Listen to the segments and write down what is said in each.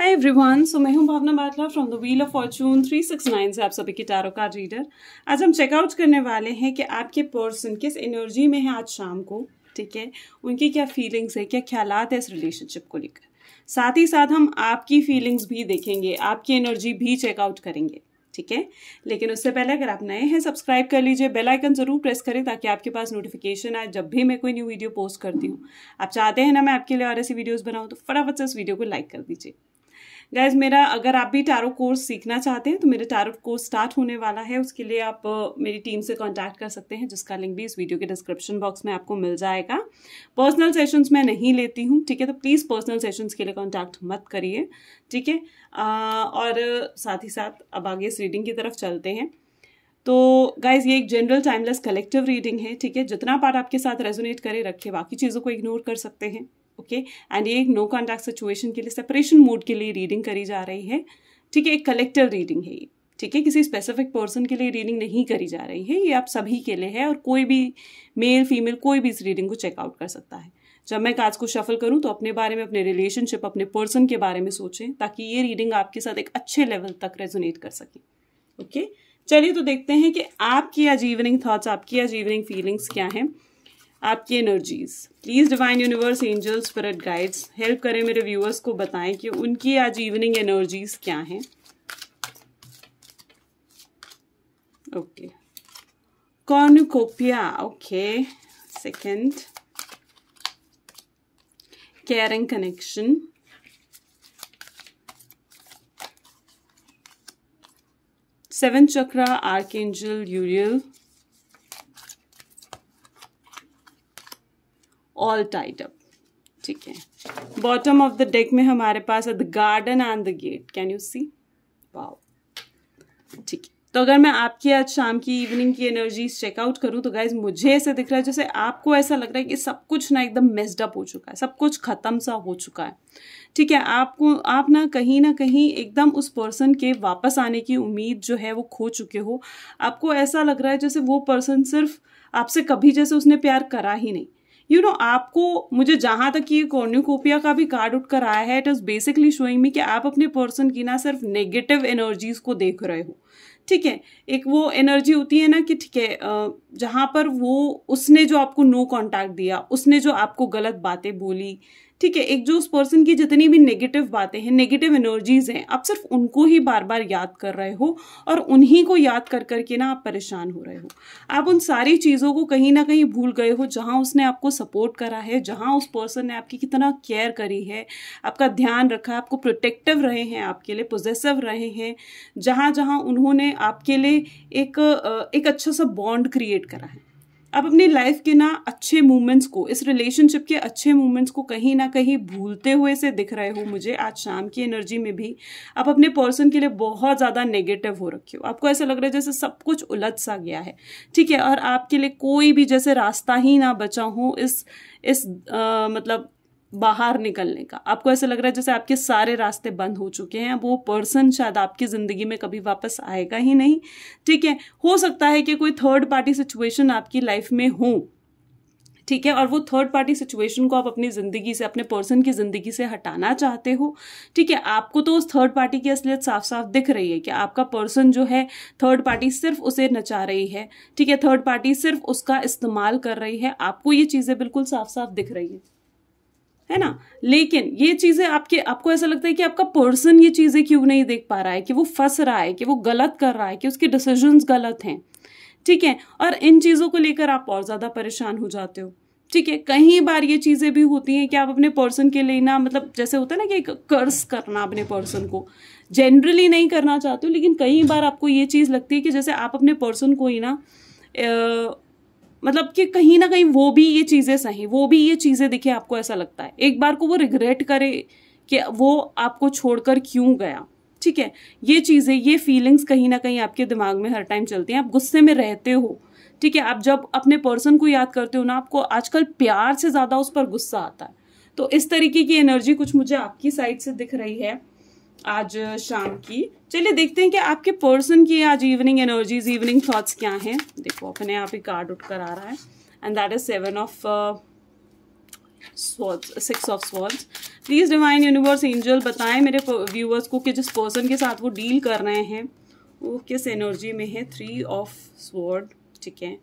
High every one so मैं हूँ Bhavna Batla from the wheel of fortune three six nine से आप सभी की टैरो कार्ड रीडर आज हम चेकआउट करने वाले हैं कि आपके पर्सन किस एनर्जी में है आज शाम को ठीक है उनकी क्या फीलिंग्स है क्या ख्याल है इस रिलेशनशिप को लेकर साथ ही साथ हम आपकी फीलिंग्स भी देखेंगे आपकी एनर्जी भी चेकआउट करेंगे ठीक है लेकिन उससे पहले अगर आप नए हैं सब्सक्राइब कर लीजिए बेल आइकन जरूर प्रेस करें ताकि आपके पास नोटिफिकेशन आए जब भी मैं कोई न्यू वीडियो पोस्ट करती हूँ आप चाहते हैं ना मैं आपके लिए और ऐसी वीडियोस बनाऊँ तो फटाफट से इस वीडियो को लाइक कर दीजिए गाइज मेरा अगर आप भी टैरो कोर्स सीखना चाहते हैं तो मेरा टैरो कोर्स स्टार्ट होने वाला है उसके लिए आप मेरी टीम से कॉन्टैक्ट कर सकते हैं जिसका लिंक भी इस वीडियो के डिस्क्रिप्शन बॉक्स में आपको मिल जाएगा पर्सनल सेशंस मैं नहीं लेती हूँ ठीक है तो प्लीज़ पर्सनल सेशंस के लिए कॉन्टैक्ट मत करिए ठीक है और साथ ही साथ अब आगे इस रीडिंग की तरफ चलते हैं तो गाइज ये एक जनरल टाइमलेस कलेक्टिव रीडिंग है ठीक है जितना पार्ट आपके साथ रेजोनेट करे रखे बाकी चीज़ों को इग्नोर कर सकते हैं ओके एंड ये एक नो कॉन्टैक्ट सिचुएशन के लिए सेपरेशन मोड के लिए रीडिंग करी जा रही है ठीक है एक कलेक्टिव रीडिंग है ये ठीक है किसी स्पेसिफिक पर्सन के लिए रीडिंग नहीं करी जा रही है ये आप सभी के लिए है और कोई भी मेल फीमेल कोई भी इस रीडिंग को चेकआउट कर सकता है जब मैं कार्ड्स को शफल करूं तो अपने बारे में अपने रिलेशनशिप अपने पर्सन के बारे में सोचें ताकि ये रीडिंग आपके साथ एक अच्छे लेवल तक रेजोनेट कर सके ओके चलिए तो देखते हैं कि आपकी अजीवनिंग थाट्स आपकी अजीवनिंग फीलिंग्स क्या हैं आपकी energies please divine universe for spirit guides help करें मेरे व्यूअर्स को बताएं कि उनकी आज इवनिंग एनर्जीज क्या हैं okay cornucopia okay second caring connection seven chakra archangel Uriel all tied up ठीक है बॉटम ऑफ द डेक में हमारे पास है the garden and the gate can you see wow ठीक है तो अगर मैं आपकी आज शाम की इवनिंग की एनर्जी चेकआउट करूं तो गाइज मुझे ऐसे दिख रहा है जैसे आपको ऐसा लग रहा है कि सब कुछ ना एकदम मेस्डअप हो चुका है सब कुछ खत्म सा हो चुका है ठीक है आपको आप ना कहीं ना कहीं एकदम उस पर्सन के वापस आने की उम्मीद जो है वो खो चुके हो आपको ऐसा लग रहा है जैसे वो पर्सन सिर्फ आपसे कभी जैसे उसने प्यार करा ही नहीं यू you नो know, आपको मुझे जहाँ तक ये कॉर्न्यूकोपिया का भी कार्ड उठ कर आया है it is basically showing me कि आप अपने पर्सन की ना सिर्फ नेगेटिव एनर्जीज को देख रहे हो ठीक है एक वो एनर्जी होती है ना कि ठीक है जहाँ पर वो उसने जो आपको नो कांटेक्ट दिया उसने जो आपको गलत बातें बोली ठीक है एक जो उस पर्सन की जितनी भी नेगेटिव बातें हैं नेगेटिव एनर्जीज हैं आप सिर्फ उनको ही बार बार याद कर रहे हो और उन्हीं को याद कर करके ना आप परेशान हो रहे हो आप उन सारी चीज़ों को कहीं ना कहीं भूल गए हो जहाँ उसने आपको सपोर्ट करा है जहाँ उस पर्सन ने आपकी कितना केयर करी है आपका ध्यान रखा आपको प्रोटेक्टिव रहे हैं आपके लिए पोजेसिव रहे हैं जहाँ जहाँ उन्होंने आपके लिए एक एक अच्छा सा बॉन्ड क्रिएट करा है आप अपनी लाइफ के ना अच्छे मोमेंट्स को इस रिलेशनशिप के अच्छे मोमेंट्स को कहीं ना कहीं भूलते हुए से दिख रहे हो मुझे आज शाम की एनर्जी में भी आप अपने पर्सन के लिए बहुत ज़्यादा नेगेटिव हो रखे हो आपको ऐसा लग रहा है जैसे सब कुछ उलझ सा गया है ठीक है और आपके लिए कोई भी जैसे रास्ता ही ना बचा हो इस इस आ, मतलब बाहर निकलने का आपको ऐसा लग रहा है जैसे आपके सारे रास्ते बंद हो चुके हैं वो पर्सन शायद आपकी ज़िंदगी में कभी वापस आएगा ही नहीं ठीक है हो सकता है कि कोई थर्ड पार्टी सिचुएशन आपकी लाइफ में हो ठीक है और वो थर्ड पार्टी सिचुएशन को आप अपनी ज़िंदगी से अपने पर्सन की ज़िंदगी से हटाना चाहते हो ठीक है आपको तो उस थर्ड पार्टी की असलियत साफ साफ दिख रही है कि आपका पर्सन जो है थर्ड पार्टी सिर्फ उसे नचा रही है ठीक है थर्ड पार्टी सिर्फ उसका इस्तेमाल कर रही है आपको ये चीज़ें बिल्कुल साफ साफ दिख रही है है ना लेकिन ये चीज़ें आपके आपको ऐसा लगता है कि आपका पर्सन ये चीज़ें क्यों नहीं देख पा रहा है कि वो फंस रहा है कि वो गलत कर रहा है कि उसके डिसीजन गलत हैं ठीक है और इन चीज़ों को लेकर आप और ज़्यादा परेशान हो जाते हो ठीक है कई बार ये चीज़ें भी होती हैं कि आप अपने पर्सन के लिए ना मतलब जैसे होता है ना कि कर्स करना अपने पर्सन को जनरली नहीं करना चाहते हो लेकिन कई बार आपको ये चीज़ लगती है कि जैसे आप अपने पर्सन को ही ना मतलब कि कहीं ना कहीं वो भी ये चीज़ें सही वो भी ये चीज़ें दिखे आपको ऐसा लगता है एक बार को वो रिग्रेट करे कि वो आपको छोड़कर क्यों गया ठीक है ये चीज़ें ये फीलिंग्स कहीं ना कहीं आपके दिमाग में हर टाइम चलती हैं आप गुस्से में रहते हो ठीक है आप जब अपने पर्सन को याद करते हो ना आपको आजकल प्यार से ज़्यादा उस पर गुस्सा आता है तो इस तरीके की एनर्जी कुछ मुझे आपकी साइड से दिख रही है आज शाम की चलिए देखते हैं कि आपके पर्सन की आज इवनिंग एनर्जीज इवनिंग थॉट्स क्या हैं देखो अपने आप ही कार्ड उठ कर आ रहा है and that is seven of six of swords please divine universe angel बताएं मेरे व्यूअर्स को कि जिस पर्सन के साथ वो डील कर रहे हैं वो किस एनर्जी में है थ्री ऑफ स्वर्ड ठीक है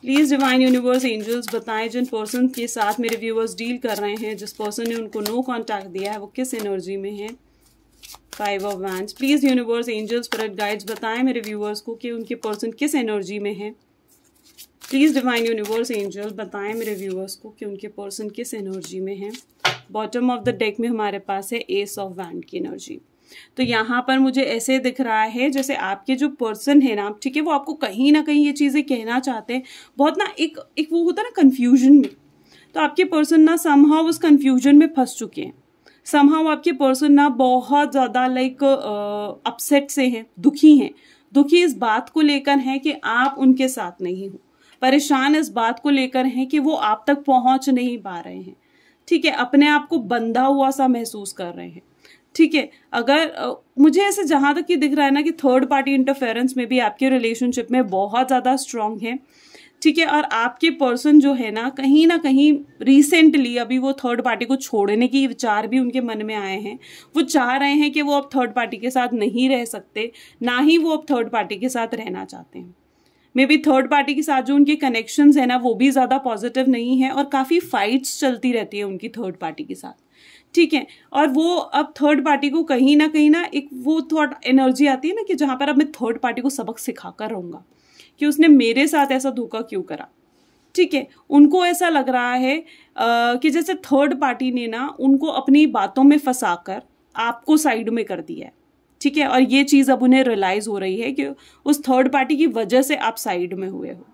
प्लीज़ डिवाइन यूनिवर्स एंजल्स बताएं जिन पर्सन के साथ मेरे व्यूवर्स डील कर रहे हैं जिस पर्सन ने उनको नो कांटेक्ट दिया है वो किस एनर्जी में है five of wand please universe angels पर गाइड्स बताएं मेरे व्यूवर्स को कि उनके पर्सन किस एनर्जी में है प्लीज़ डिवाइन यूनिवर्स एंजल्स बताएं मेरे व्यूवर्स को कि उनके पर्सन किस एनर्जी में है बॉटम ऑफ द डेक में हमारे पास है एस ऑफ वैंड की एनर्जी तो यहाँ पर मुझे ऐसे दिख रहा है जैसे आपके जो पर्सन है ना ठीक है वो आपको कहीं ना कहीं ये चीज़ें कहना चाहते हैं बहुत ना एक एक वो होता है ना कन्फ्यूजन में तो आपके पर्सन ना समहा उस कन्फ्यूजन में फंस चुके हैं समहा आपके पर्सन ना बहुत ज़्यादा लाइक अपसेट से हैं दुखी हैं दुखी इस बात को लेकर हैं कि आप उनके साथ नहीं हो परेशान इस बात को लेकर हैं कि वो आप तक पहुंच नहीं पा रहे हैं ठीक है अपने आप को बंधा हुआ सा महसूस कर रहे हैं ठीक है अगर मुझे ऐसे जहाँ तक ये दिख रहा है ना कि थर्ड पार्टी इंटरफेरेंस में भी आपके रिलेशनशिप में बहुत ज़्यादा स्ट्रांग है ठीक है और आपके पर्सन जो है ना कहीं ना कहीं रिसेंटली अभी वो थर्ड पार्टी को छोड़ने की विचार भी उनके मन में आए हैं वो चाह रहे हैं कि वो अब थर्ड पार्टी के साथ नहीं रह सकते ना ही वो अब थर्ड पार्टी के साथ रहना चाहते हैं मे बी थर्ड पार्टी के साथ जो उनके कनेक्शंस है ना वो भी ज़्यादा पॉजिटिव नहीं है और काफ़ी फाइट्स चलती रहती है उनकी थर्ड पार्टी के साथ ठीक है और वो अब थर्ड पार्टी को कहीं ना कहीं ना एक वो थॉट एनर्जी आती है ना कि जहाँ पर अब मैं थर्ड पार्टी को सबक सिखा कर रहूँगा कि उसने मेरे साथ ऐसा धोखा क्यों करा ठीक है उनको ऐसा लग रहा है आ, कि जैसे थर्ड पार्टी ने ना उनको अपनी बातों में फंसा कर आपको साइड में कर दिया है ठीक है और ये चीज़ अब उन्हें रियलाइज़ हो रही है कि उस थर्ड पार्टी की वजह से आप साइड में हुए हो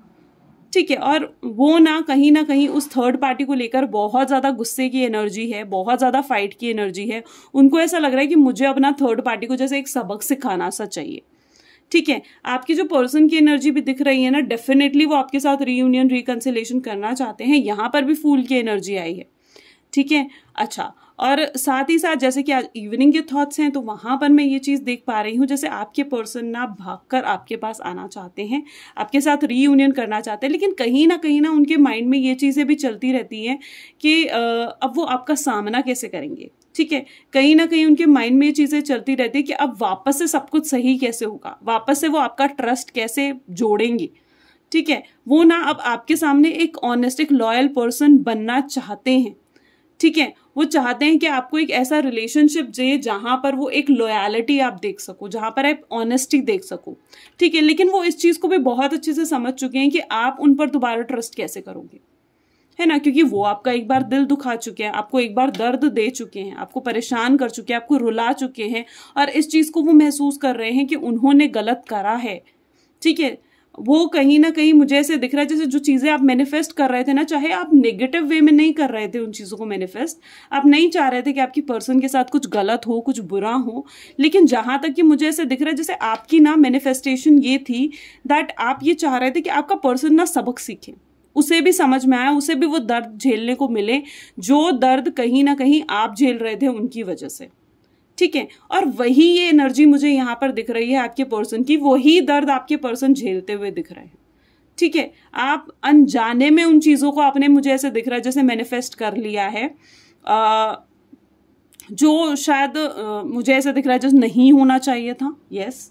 ठीक है और वो ना कहीं ना कहीं उस थर्ड पार्टी को लेकर बहुत ज़्यादा गुस्से की एनर्जी है बहुत ज़्यादा फाइट की एनर्जी है उनको ऐसा लग रहा है कि मुझे अपना थर्ड पार्टी को जैसे एक सबक सिखाना सा चाहिए ठीक है आपकी जो पर्सन की एनर्जी भी दिख रही है ना डेफिनेटली वो आपके साथ रीयूनियन रिकन्सिलेशन करना चाहते हैं यहाँ पर भी फूल की एनर्जी आई है ठीक है अच्छा और साथ ही साथ जैसे कि आज इवनिंग के थॉट्स हैं तो वहाँ पर मैं ये चीज़ देख पा रही हूँ जैसे आपके पर्सन ना भाग कर आपके पास आना चाहते हैं आपके साथ रीयूनियन करना चाहते हैं लेकिन कहीं ना कहीं ना उनके माइंड में ये चीज़ें भी चलती रहती हैं कि अब वो आपका सामना कैसे करेंगे ठीक है कहीं ना कहीं उनके माइंड में ये चीज़ें चलती रहती है कि अब वापस से सब कुछ सही कैसे होगा वापस से वो आपका ट्रस्ट कैसे जोड़ेंगे ठीक है वो ना अब आपके सामने एक ऑनेस्ट एक लॉयल पर्सन बनना चाहते हैं ठीक है वो चाहते हैं कि आपको एक ऐसा रिलेशनशिप दे जहाँ पर वो एक लॉयलिटी आप देख सको जहाँ पर आप ऑनेस्टी देख सको ठीक है लेकिन वो इस चीज़ को भी बहुत अच्छे से समझ चुके हैं कि आप उन पर दोबारा ट्रस्ट कैसे करोगे है ना क्योंकि वो आपका एक बार दिल दुखा चुके हैं आपको एक बार दर्द दे चुके हैं आपको परेशान कर चुके हैं आपको रुला चुके हैं और इस चीज़ को वो महसूस कर रहे हैं कि उन्होंने गलत करा है ठीक है वो कहीं ना कहीं मुझे ऐसे दिख रहा है जैसे जो चीज़ें आप मैनिफेस्ट कर रहे थे ना चाहे आप नेगेटिव वे में नहीं कर रहे थे उन चीज़ों को मैनिफेस्ट आप नहीं चाह रहे थे कि आपकी पर्सन के साथ कुछ गलत हो कुछ बुरा हो लेकिन जहाँ तक कि मुझे ऐसे दिख रहा है जैसे आपकी ना मैनिफेस्टेशन ये थी दैट आप ये चाह रहे थे कि आपका पर्सन ना सबक सीखे उसे भी समझ में आया उसे भी वो दर्द झेलने को मिले जो दर्द कहीं ना कहीं आप झेल रहे थे उनकी वजह से ठीक है और वही ये एनर्जी मुझे यहाँ पर दिख रही है आपके पर्सन की वही दर्द आपके पर्सन झेलते हुए दिख रहे हैं ठीक है आप अनजाने में उन चीज़ों को आपने मुझे ऐसे दिख रहा है जैसे मैनिफेस्ट कर लिया है आ, जो शायद आ, मुझे ऐसे दिख रहा है जो नहीं होना चाहिए था yes yes.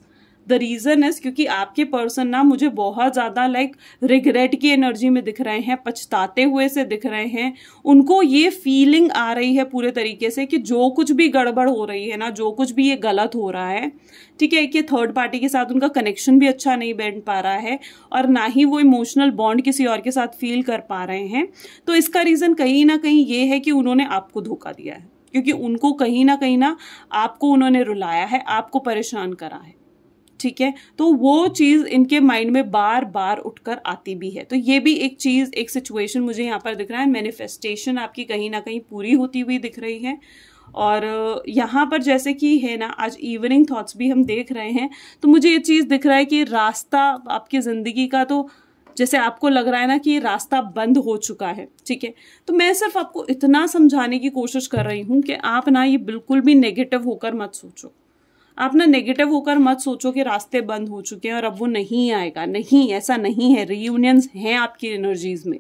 The reason is क्योंकि आपके पर्सन ना मुझे बहुत ज़्यादा लाइक रिग्रेट की एनर्जी में दिख रहे हैं पछताते हुए से दिख रहे हैं उनको ये फीलिंग आ रही है पूरे तरीके से कि जो कुछ भी गड़बड़ हो रही है ना जो कुछ भी ये गलत हो रहा है ठीक है कि थर्ड पार्टी के साथ उनका कनेक्शन भी अच्छा नहीं बैठ पा रहा है और ना ही वो इमोशनल बॉन्ड किसी और के साथ फील कर पा रहे हैं तो इसका रीज़न कहीं ना कहीं ये है कि उन्होंने आपको धोखा दिया है क्योंकि उनको कहीं ना कहीं ना आपको उन्होंने रुलाया है आपको परेशान करा है ठीक है तो वो चीज़ इनके माइंड में बार बार उठकर आती भी है तो ये भी एक चीज़ एक सिचुएशन मुझे यहाँ पर दिख रहा है मैनिफेस्टेशन आपकी कहीं ना कहीं पूरी होती हुई दिख रही है और यहाँ पर जैसे कि है ना आज इवनिंग थॉट्स भी हम देख रहे हैं तो मुझे ये चीज़ दिख रहा है कि रास्ता आपकी ज़िंदगी का तो जैसे आपको लग रहा है ना कि रास्ता बंद हो चुका है ठीक है तो मैं सिर्फ आपको इतना समझाने की कोशिश कर रही हूँ कि आप ना ये बिल्कुल भी नेगेटिव होकर मत सोचो आप ना नेगेटिव होकर मत सोचो कि रास्ते बंद हो चुके हैं और अब वो नहीं आएगा नहीं ऐसा नहीं है रीयूनियंस हैं आपकी एनर्जीज में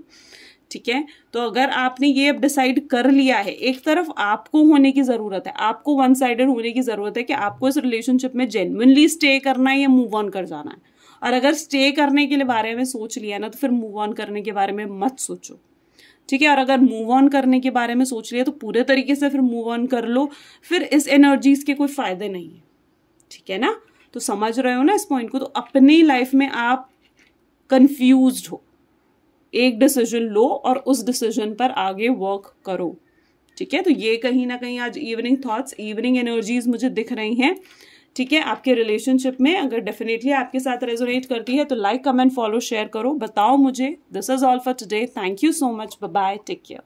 ठीक है तो अगर आपने ये अब डिसाइड कर लिया है एक तरफ आपको होने की ज़रूरत है आपको वन साइडेड होने की ज़रूरत है कि आपको इस रिलेशनशिप में जेन्यनली स्टे करना है या मूव ऑन कर जाना है और अगर स्टे करने के लिए बारे में सोच लिया ना तो फिर मूव ऑन करने के बारे में मत सोचो ठीक है और अगर मूव ऑन करने के बारे में सोच लिया तो पूरे तरीके से फिर मूव ऑन कर लो फिर इस एनर्जीज के कोई फ़ायदे नहीं है ठीक है ना तो समझ रहे हो ना इस पॉइंट को तो अपनी लाइफ में आप कंफ्यूज हो एक डिसीजन लो और उस डिसीजन पर आगे वर्क करो ठीक है तो ये कहीं ना कहीं आज इवनिंग थॉट्स इवनिंग एनर्जीज मुझे दिख रही हैं ठीक है आपके रिलेशनशिप में अगर डेफिनेटली आपके साथ रेजोनेट करती है तो लाइक कमेंट फॉलो शेयर करो बताओ मुझे this is all for today thank you so much bye take care